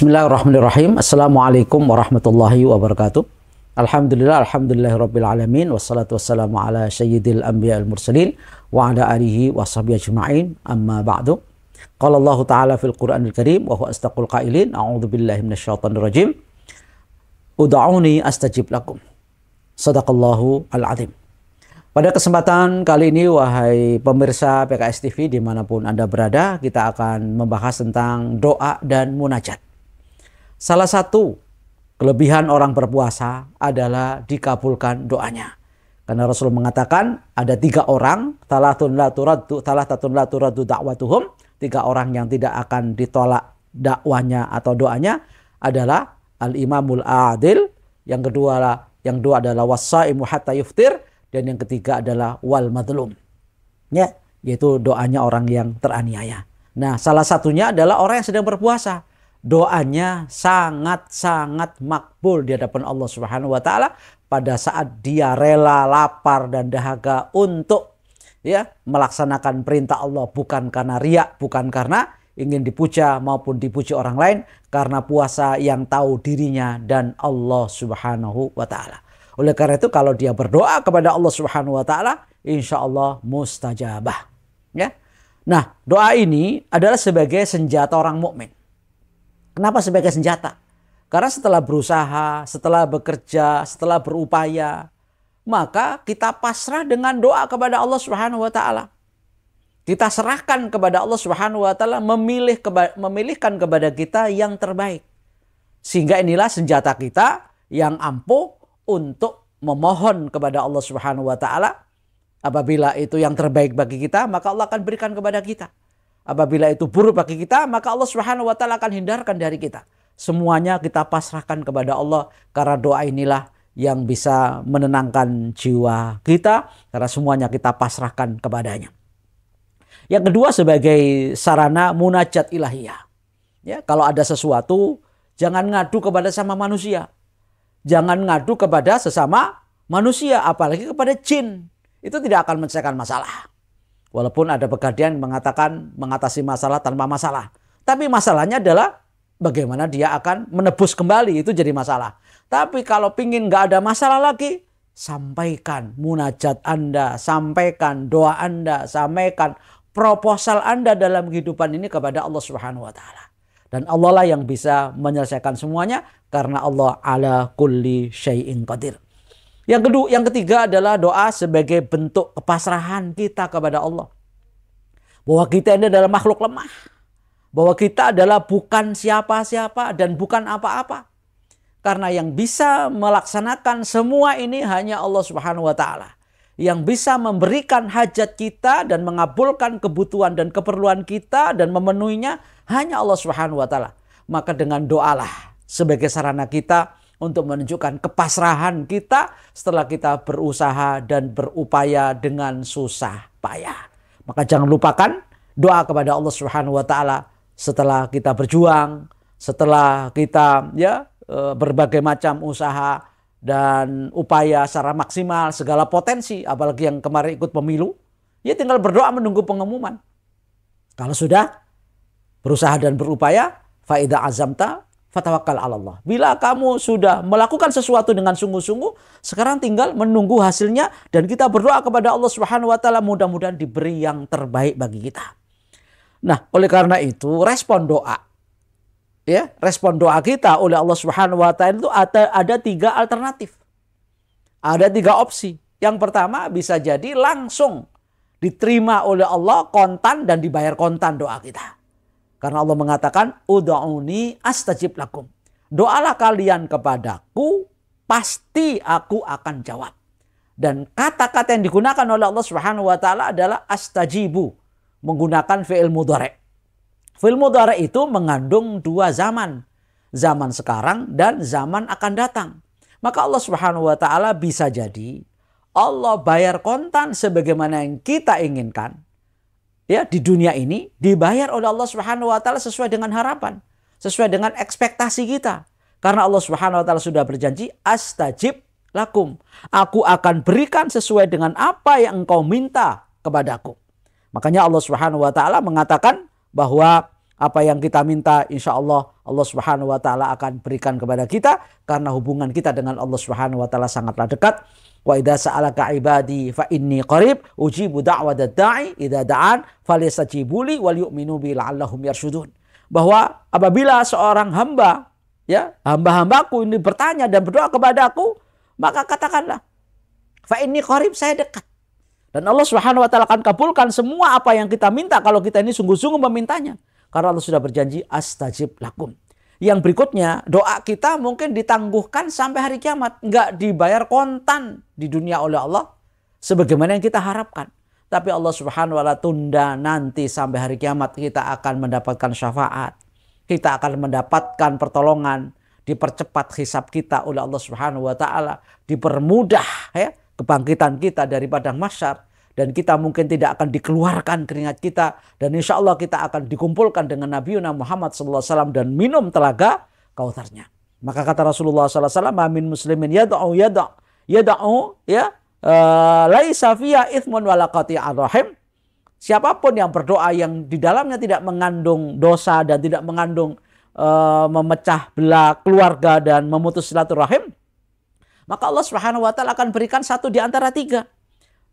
Bismillahirrahmanirrahim. Assalamualaikum warahmatullahi wabarakatuh. Alhamdulillah, alhamdulillah rabbil alamin. Wassalatu wassalamu ala sayyidil anbiya al mursalin wa ala alihi wa sahbihi ajma'in. Amma ba'du. Qala Allah Ta'ala fil Qur'an al-Karim wa huwa astaqul qailin. a'udhu billahi minasyaitonir rajim. Uda'uni astajib lakum. Sadaqallahu al-azim. Pada kesempatan kali ini, wahai pemirsa PKS TV dimanapun Anda berada, kita akan membahas tentang doa dan munajat. Salah satu kelebihan orang berpuasa adalah dikabulkan doanya. Karena Rasul mengatakan ada tiga orang, talatun la turaddu, talatatun la turaddu da'watuhum. tiga orang yang tidak akan ditolak dakwanya atau doanya adalah al-imamul adil, yang kedua lah, yang dua adalah wasaimu hatta yuftir dan yang ketiga adalah wal madlum. Ya, yaitu doanya orang yang teraniaya. Nah, salah satunya adalah orang yang sedang berpuasa doanya sangat-sangat makbul di hadapan Allah Subhanahu wa taala pada saat dia rela lapar dan dahaga untuk ya melaksanakan perintah Allah bukan karena riak, bukan karena ingin dipuja maupun dipuji orang lain karena puasa yang tahu dirinya dan Allah Subhanahu wa taala. Oleh karena itu kalau dia berdoa kepada Allah Subhanahu wa taala, insya Allah mustajabah. Ya. Nah, doa ini adalah sebagai senjata orang mukmin. Kenapa sebagai senjata? Karena setelah berusaha, setelah bekerja, setelah berupaya, maka kita pasrah dengan doa kepada Allah Subhanahu wa taala. Kita serahkan kepada Allah Subhanahu wa taala memilih keba memilihkan kepada kita yang terbaik. Sehingga inilah senjata kita yang ampuh untuk memohon kepada Allah Subhanahu wa taala apabila itu yang terbaik bagi kita maka Allah akan berikan kepada kita. Apabila itu buruk bagi kita, maka Allah Subhanahu wa taala akan hindarkan dari kita. Semuanya kita pasrahkan kepada Allah karena doa inilah yang bisa menenangkan jiwa kita karena semuanya kita pasrahkan kepadanya. Yang kedua sebagai sarana munajat ilahiyah. Ya, kalau ada sesuatu jangan ngadu kepada sama manusia. Jangan ngadu kepada sesama manusia apalagi kepada jin. Itu tidak akan menyelesaikan masalah. Walaupun ada pegadian mengatakan mengatasi masalah tanpa masalah. Tapi masalahnya adalah bagaimana dia akan menebus kembali itu jadi masalah. Tapi kalau pingin nggak ada masalah lagi, sampaikan munajat Anda, sampaikan doa Anda, sampaikan proposal Anda dalam kehidupan ini kepada Allah Subhanahu wa taala. Dan Allah lah yang bisa menyelesaikan semuanya karena Allah ala kulli syai'in qadir. Yang kedua, yang ketiga adalah doa sebagai bentuk kepasrahan kita kepada Allah. Bahwa kita ini adalah makhluk lemah. Bahwa kita adalah bukan siapa-siapa dan bukan apa-apa. Karena yang bisa melaksanakan semua ini hanya Allah Subhanahu wa taala. Yang bisa memberikan hajat kita dan mengabulkan kebutuhan dan keperluan kita dan memenuhinya hanya Allah Subhanahu wa taala. Maka dengan doalah sebagai sarana kita untuk menunjukkan kepasrahan kita setelah kita berusaha dan berupaya dengan susah payah. Maka jangan lupakan doa kepada Allah Subhanahu wa taala setelah kita berjuang, setelah kita ya e, berbagai macam usaha dan upaya secara maksimal segala potensi apalagi yang kemarin ikut pemilu ya tinggal berdoa menunggu pengumuman kalau sudah berusaha dan berupaya faida azamta fatawakal Allah. Bila kamu sudah melakukan sesuatu dengan sungguh-sungguh, sekarang tinggal menunggu hasilnya dan kita berdoa kepada Allah Subhanahu wa taala mudah-mudahan diberi yang terbaik bagi kita. Nah, oleh karena itu respon doa ya, respon doa kita oleh Allah Subhanahu wa taala itu ada, ada tiga alternatif. Ada tiga opsi. Yang pertama bisa jadi langsung diterima oleh Allah kontan dan dibayar kontan doa kita. Karena Allah mengatakan, Uda'uni astajib lakum. Doalah kalian kepadaku, pasti aku akan jawab. Dan kata-kata yang digunakan oleh Allah Subhanahu wa taala adalah astajibu menggunakan fi'il mudhari. Fi'il mudhari itu mengandung dua zaman, zaman sekarang dan zaman akan datang. Maka Allah Subhanahu wa taala bisa jadi Allah bayar kontan sebagaimana yang kita inginkan ya di dunia ini dibayar oleh Allah Subhanahu wa taala sesuai dengan harapan, sesuai dengan ekspektasi kita. Karena Allah Subhanahu wa taala sudah berjanji astajib lakum. Aku akan berikan sesuai dengan apa yang engkau minta kepadaku. Makanya Allah Subhanahu wa taala mengatakan bahwa apa yang kita minta insya Allah Allah Subhanahu wa taala akan berikan kepada kita karena hubungan kita dengan Allah Subhanahu wa taala sangatlah dekat Wa idza sa'alaka ibadi fa inni qarib ujibu da'watad da'i idza da'an falyastajibuli wal yu'minu bi la'allahum Bahwa apabila seorang hamba ya hamba-hambaku ini bertanya dan berdoa kepadaku maka katakanlah fa inni qarib saya dekat. Dan Allah Subhanahu wa taala akan kabulkan semua apa yang kita minta kalau kita ini sungguh-sungguh memintanya. Karena Allah sudah berjanji astajib lakum yang berikutnya doa kita mungkin ditangguhkan sampai hari kiamat. Nggak dibayar kontan di dunia oleh Allah sebagaimana yang kita harapkan. Tapi Allah subhanahu wa ta'ala tunda nanti sampai hari kiamat kita akan mendapatkan syafaat. Kita akan mendapatkan pertolongan. Dipercepat hisap kita oleh Allah subhanahu wa ta'ala. Dipermudah ya kebangkitan kita daripada padang masyar dan kita mungkin tidak akan dikeluarkan keringat kita dan insya Allah kita akan dikumpulkan dengan Nabi Muhammad SAW dan minum telaga kautarnya. Maka kata Rasulullah SAW, "Amin muslimin yada'u yada'u yada'u ya eh, laisa fiya ithmun walakati rahim." Siapapun yang berdoa yang di dalamnya tidak mengandung dosa dan tidak mengandung uh, memecah belah keluarga dan memutus silaturahim, maka Allah Subhanahu wa taala akan berikan satu di antara tiga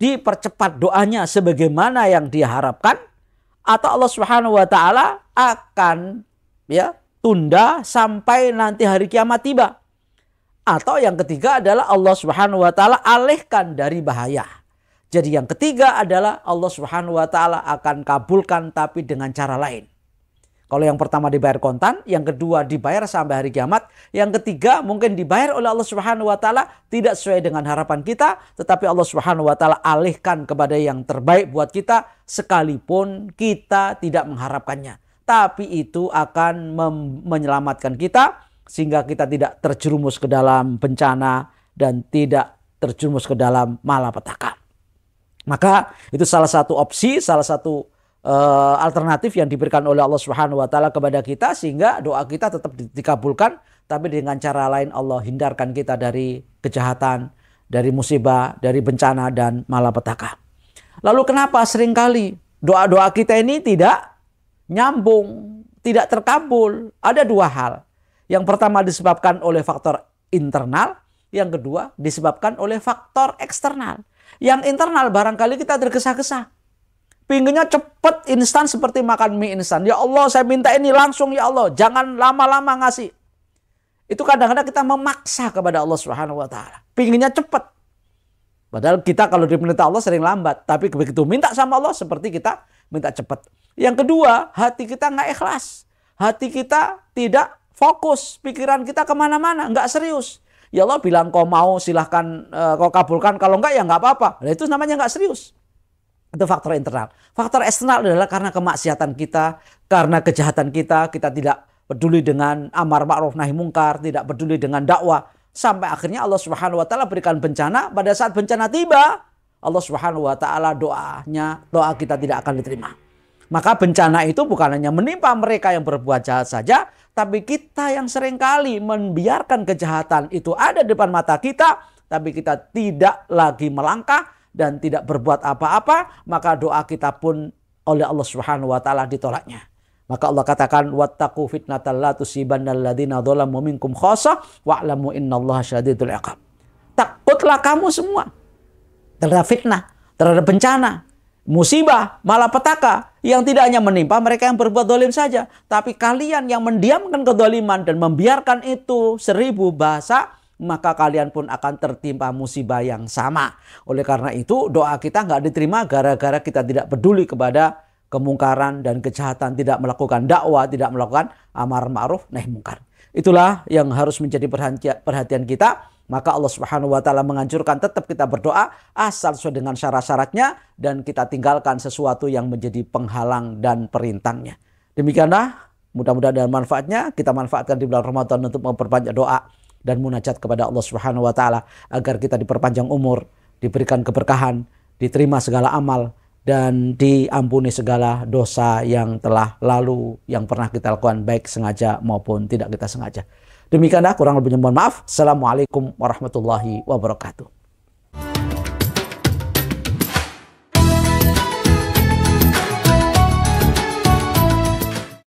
dipercepat doanya sebagaimana yang diharapkan atau Allah Subhanahu wa taala akan ya tunda sampai nanti hari kiamat tiba. Atau yang ketiga adalah Allah Subhanahu wa taala alihkan dari bahaya. Jadi yang ketiga adalah Allah Subhanahu wa taala akan kabulkan tapi dengan cara lain. Kalau yang pertama dibayar kontan, yang kedua dibayar sampai hari kiamat, yang ketiga mungkin dibayar oleh Allah Subhanahu wa taala tidak sesuai dengan harapan kita, tetapi Allah Subhanahu wa taala alihkan kepada yang terbaik buat kita sekalipun kita tidak mengharapkannya. Tapi itu akan menyelamatkan kita sehingga kita tidak terjerumus ke dalam bencana dan tidak terjerumus ke dalam malapetaka. Maka itu salah satu opsi, salah satu Eh, alternatif yang diberikan oleh Allah Subhanahu wa taala kepada kita sehingga doa kita tetap dikabulkan tapi dengan cara lain Allah hindarkan kita dari kejahatan, dari musibah, dari bencana dan malapetaka. Lalu kenapa seringkali doa-doa kita ini tidak nyambung, tidak terkabul? Ada dua hal. Yang pertama disebabkan oleh faktor internal, yang kedua disebabkan oleh faktor eksternal. Yang internal barangkali kita tergesa-gesa pinginnya cepet instan seperti makan mie instan. Ya Allah, saya minta ini langsung ya Allah. Jangan lama-lama ngasih. Itu kadang-kadang kita memaksa kepada Allah Subhanahu wa taala. Pinginnya cepat. Padahal kita kalau diminta Allah sering lambat, tapi begitu minta sama Allah seperti kita minta cepet Yang kedua, hati kita nggak ikhlas. Hati kita tidak fokus, pikiran kita kemana-mana, nggak serius. Ya Allah bilang kau mau silahkan eh, kau kabulkan, kalau enggak ya enggak apa-apa. Nah, itu namanya enggak serius. Itu faktor internal. Faktor eksternal adalah karena kemaksiatan kita, karena kejahatan kita, kita tidak peduli dengan amar ma'ruf nahi mungkar, tidak peduli dengan dakwah. Sampai akhirnya Allah Subhanahu wa taala berikan bencana, pada saat bencana tiba, Allah Subhanahu wa taala doanya, doa kita tidak akan diterima. Maka bencana itu bukan hanya menimpa mereka yang berbuat jahat saja, tapi kita yang seringkali membiarkan kejahatan itu ada di depan mata kita, tapi kita tidak lagi melangkah, dan tidak berbuat apa-apa, maka doa kita pun oleh Allah Subhanahu wa taala ditolaknya. Maka Allah katakan wattaqu fitnatal la tusibanna alladziina dzalamu minkum khassah wa'lamu innallaha syadidul iqab. Takutlah kamu semua terhadap fitnah, terhadap bencana, musibah, malapetaka yang tidak hanya menimpa mereka yang berbuat dolim saja, tapi kalian yang mendiamkan kedoliman dan membiarkan itu seribu bahasa maka kalian pun akan tertimpa musibah yang sama. Oleh karena itu doa kita nggak diterima gara-gara kita tidak peduli kepada kemungkaran dan kejahatan, tidak melakukan dakwah, tidak melakukan amar ma'ruf nahi mungkar. Itulah yang harus menjadi perhatian kita. Maka Allah Subhanahu wa taala menganjurkan tetap kita berdoa asal sesuai dengan syarat-syaratnya dan kita tinggalkan sesuatu yang menjadi penghalang dan perintangnya. Demikianlah mudah-mudahan ada manfaatnya. Kita manfaatkan di bulan Ramadan untuk memperbanyak doa dan munajat kepada Allah Subhanahu wa taala agar kita diperpanjang umur, diberikan keberkahan, diterima segala amal dan diampuni segala dosa yang telah lalu yang pernah kita lakukan baik sengaja maupun tidak kita sengaja. Demikianlah kurang lebihnya mohon maaf. Assalamualaikum warahmatullahi wabarakatuh.